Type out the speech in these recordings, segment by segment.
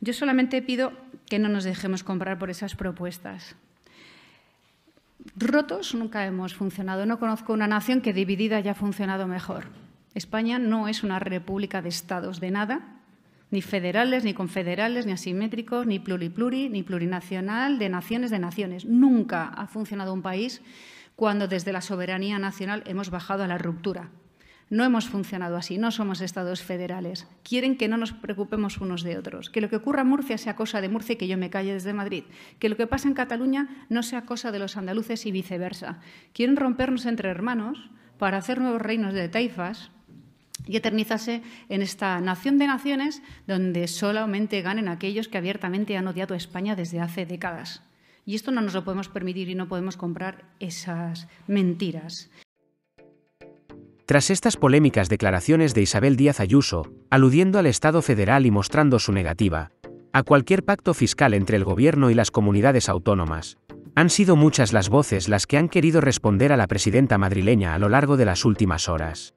Yo solamente pido que no nos dejemos comprar por esas propuestas. Rotos nunca hemos funcionado. No conozco una nación que dividida haya funcionado mejor. España no es una república de estados de nada, ni federales, ni confederales, ni asimétricos, ni pluripluri, ni plurinacional, de naciones de naciones. Nunca ha funcionado un país cuando desde la soberanía nacional hemos bajado a la ruptura. No hemos funcionado así, no somos estados federales. Quieren que no nos preocupemos unos de otros, que lo que ocurra en Murcia sea cosa de Murcia y que yo me calle desde Madrid, que lo que pasa en Cataluña no sea cosa de los andaluces y viceversa. Quieren rompernos entre hermanos para hacer nuevos reinos de taifas y eternizarse en esta nación de naciones donde solamente ganen aquellos que abiertamente han odiado a España desde hace décadas. Y esto no nos lo podemos permitir y no podemos comprar esas mentiras. Tras estas polémicas declaraciones de Isabel Díaz Ayuso, aludiendo al Estado federal y mostrando su negativa, a cualquier pacto fiscal entre el gobierno y las comunidades autónomas, han sido muchas las voces las que han querido responder a la presidenta madrileña a lo largo de las últimas horas.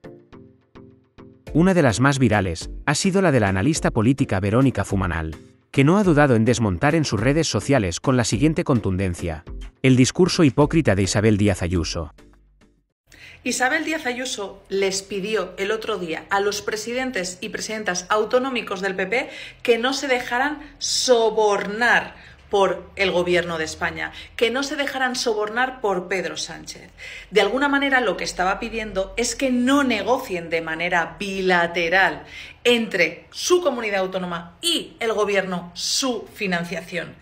Una de las más virales ha sido la de la analista política Verónica Fumanal, que no ha dudado en desmontar en sus redes sociales con la siguiente contundencia, el discurso hipócrita de Isabel Díaz Ayuso. Isabel Díaz Ayuso les pidió el otro día a los presidentes y presidentas autonómicos del PP que no se dejaran sobornar por el gobierno de España, que no se dejaran sobornar por Pedro Sánchez. De alguna manera lo que estaba pidiendo es que no negocien de manera bilateral entre su comunidad autónoma y el gobierno su financiación.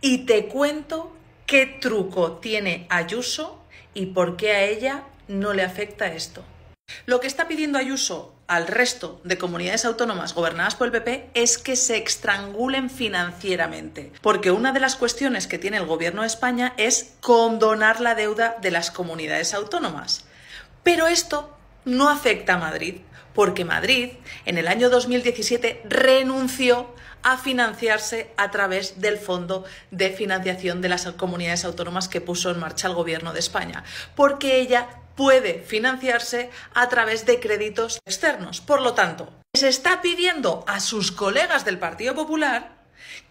Y te cuento qué truco tiene Ayuso y por qué a ella no le afecta esto. Lo que está pidiendo Ayuso al resto de comunidades autónomas gobernadas por el PP es que se estrangulen financieramente, porque una de las cuestiones que tiene el Gobierno de España es condonar la deuda de las comunidades autónomas. Pero esto no afecta a Madrid, porque Madrid en el año 2017 renunció a financiarse a través del Fondo de Financiación de las Comunidades Autónomas que puso en marcha el Gobierno de España, porque ella puede financiarse a través de créditos externos. Por lo tanto, se está pidiendo a sus colegas del Partido Popular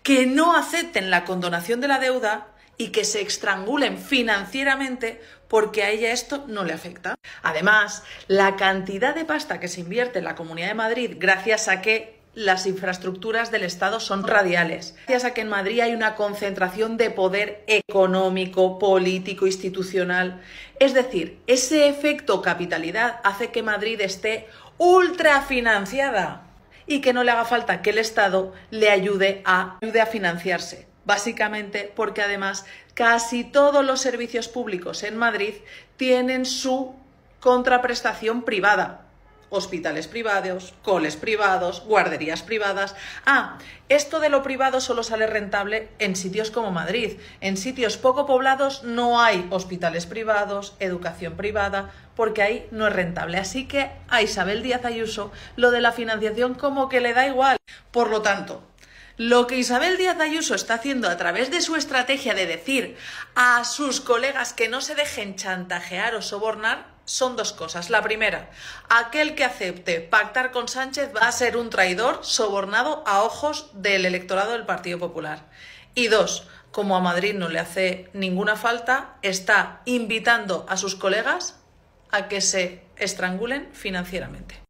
que no acepten la condonación de la deuda y que se estrangulen financieramente porque a ella esto no le afecta. Además, la cantidad de pasta que se invierte en la Comunidad de Madrid gracias a que las infraestructuras del Estado son radiales. Gracias a que en Madrid hay una concentración de poder económico, político, institucional. Es decir, ese efecto capitalidad hace que Madrid esté ultrafinanciada y que no le haga falta que el Estado le ayude a, ayude a financiarse básicamente porque además casi todos los servicios públicos en Madrid tienen su contraprestación privada. Hospitales privados, coles privados, guarderías privadas. Ah, esto de lo privado solo sale rentable en sitios como Madrid. En sitios poco poblados no hay hospitales privados, educación privada, porque ahí no es rentable. Así que a Isabel Díaz Ayuso lo de la financiación como que le da igual. Por lo tanto, lo que Isabel Díaz Ayuso está haciendo a través de su estrategia de decir a sus colegas que no se dejen chantajear o sobornar son dos cosas. La primera, aquel que acepte pactar con Sánchez va a ser un traidor sobornado a ojos del electorado del Partido Popular. Y dos, como a Madrid no le hace ninguna falta, está invitando a sus colegas a que se estrangulen financieramente.